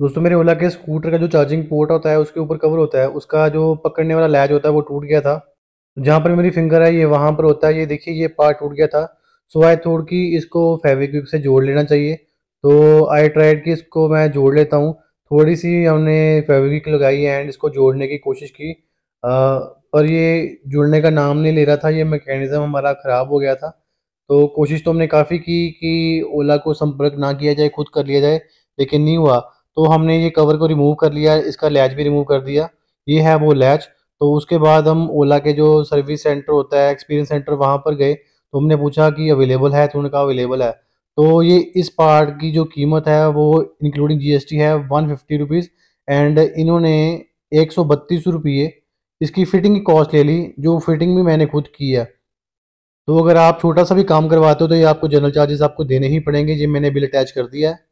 दोस्तों मेरे ओला के स्कूटर का जो चार्जिंग पोर्ट होता है उसके ऊपर कवर होता है उसका जो पकड़ने वाला लैच होता है वो टूट गया था जहाँ पर मेरी फिंगर है ये वहाँ पर होता है ये देखिए ये पार्ट टूट गया था सो आई थोड़ कि इसको फेविक्विक से जोड़ लेना चाहिए तो आई ट्राइड कि इसको मैं जोड़ लेता हूँ थोड़ी सी हमने फेविक्विक लगाई एंड इसको जोड़ने की कोशिश की आ, पर ये जुड़ने का नाम नहीं ले रहा था ये मैकेनिज़्म हमारा ख़राब हो गया था तो कोशिश तो हमने काफ़ी की कि ओला को संपर्क ना किया जाए खुद कर लिया जाए लेकिन नहीं हुआ तो हमने ये कवर को रिमूव कर लिया इसका लैच भी रिमूव कर दिया ये है वो लैच तो उसके बाद हम ओला के जो सर्विस सेंटर होता है एक्सपीरियंस सेंटर वहाँ पर गए तो हमने पूछा कि अवेलेबल है तो उन्होंने कहा अवेलेबल है तो ये इस पार्ट की जो कीमत है वो इंक्लूडिंग जीएसटी है वन फिफ्टी रुपीज़ एंड इन्होंने एक सौ बत्तीस रुपये इसकी फ़िटिंग की कॉस्ट ले ली जो फिटिंग भी मैंने खुद की है तो अगर आप छोटा सा भी काम करवाते हो तो ये आपको जनरल चार्जेस आपको देने ही पड़ेंगे ये मैंने बिल अटैच कर दिया है